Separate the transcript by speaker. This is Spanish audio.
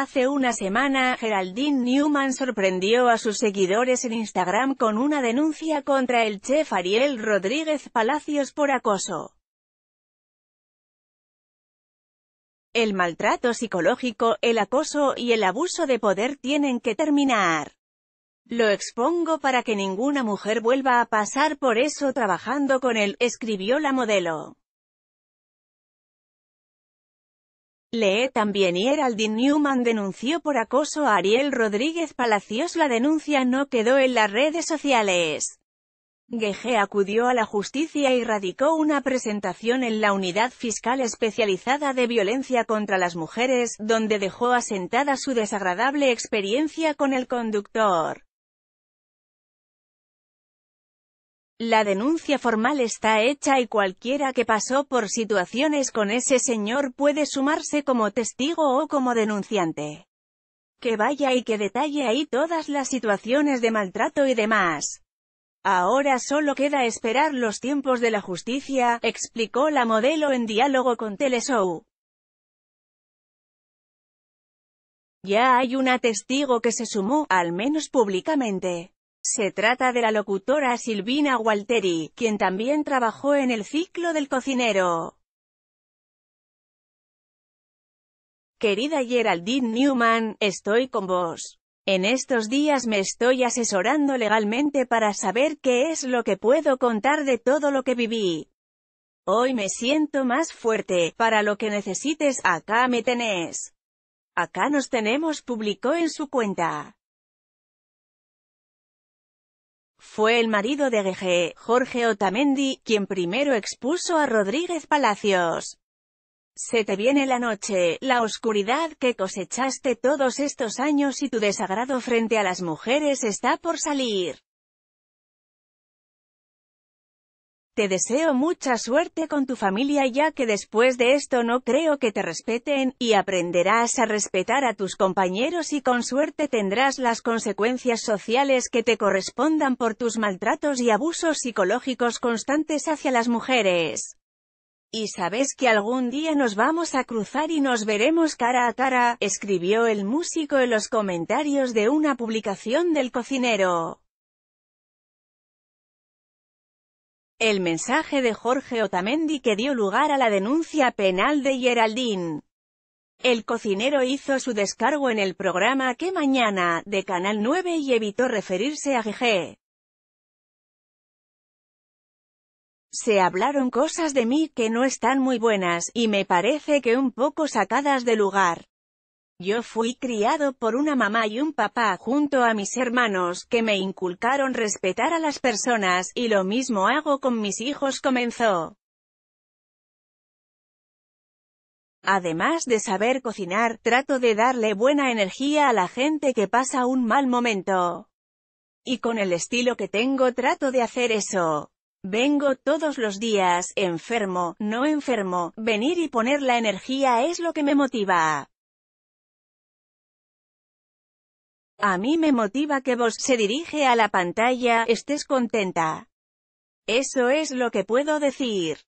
Speaker 1: Hace una semana, Geraldine Newman sorprendió a sus seguidores en Instagram con una denuncia contra el chef Ariel Rodríguez Palacios por acoso. El maltrato psicológico, el acoso y el abuso de poder tienen que terminar. Lo expongo para que ninguna mujer vuelva a pasar por eso trabajando con él, escribió la modelo. Lee también y Heraldine Newman denunció por acoso a Ariel Rodríguez Palacios. La denuncia no quedó en las redes sociales. Gege acudió a la justicia y radicó una presentación en la Unidad Fiscal Especializada de Violencia contra las Mujeres, donde dejó asentada su desagradable experiencia con el conductor. La denuncia formal está hecha y cualquiera que pasó por situaciones con ese señor puede sumarse como testigo o como denunciante. Que vaya y que detalle ahí todas las situaciones de maltrato y demás. Ahora solo queda esperar los tiempos de la justicia, explicó la modelo en diálogo con Teleshow. Ya hay una testigo que se sumó, al menos públicamente. Se trata de la locutora Silvina Walteri, quien también trabajó en el ciclo del cocinero. Querida Geraldine Newman, estoy con vos. En estos días me estoy asesorando legalmente para saber qué es lo que puedo contar de todo lo que viví. Hoy me siento más fuerte, para lo que necesites acá me tenés. Acá nos tenemos publicó en su cuenta. Fue el marido de GG, Jorge Otamendi, quien primero expuso a Rodríguez Palacios. Se te viene la noche, la oscuridad que cosechaste todos estos años y tu desagrado frente a las mujeres está por salir. Te deseo mucha suerte con tu familia ya que después de esto no creo que te respeten, y aprenderás a respetar a tus compañeros y con suerte tendrás las consecuencias sociales que te correspondan por tus maltratos y abusos psicológicos constantes hacia las mujeres. Y sabes que algún día nos vamos a cruzar y nos veremos cara a cara, escribió el músico en los comentarios de una publicación del cocinero. El mensaje de Jorge Otamendi que dio lugar a la denuncia penal de Geraldine. El cocinero hizo su descargo en el programa Que Mañana, de Canal 9 y evitó referirse a GG. Se hablaron cosas de mí que no están muy buenas, y me parece que un poco sacadas de lugar. Yo fui criado por una mamá y un papá junto a mis hermanos, que me inculcaron respetar a las personas, y lo mismo hago con mis hijos comenzó. Además de saber cocinar, trato de darle buena energía a la gente que pasa un mal momento. Y con el estilo que tengo trato de hacer eso. Vengo todos los días, enfermo, no enfermo, venir y poner la energía es lo que me motiva. A mí me motiva que vos se dirige a la pantalla, estés contenta. Eso es lo que puedo decir.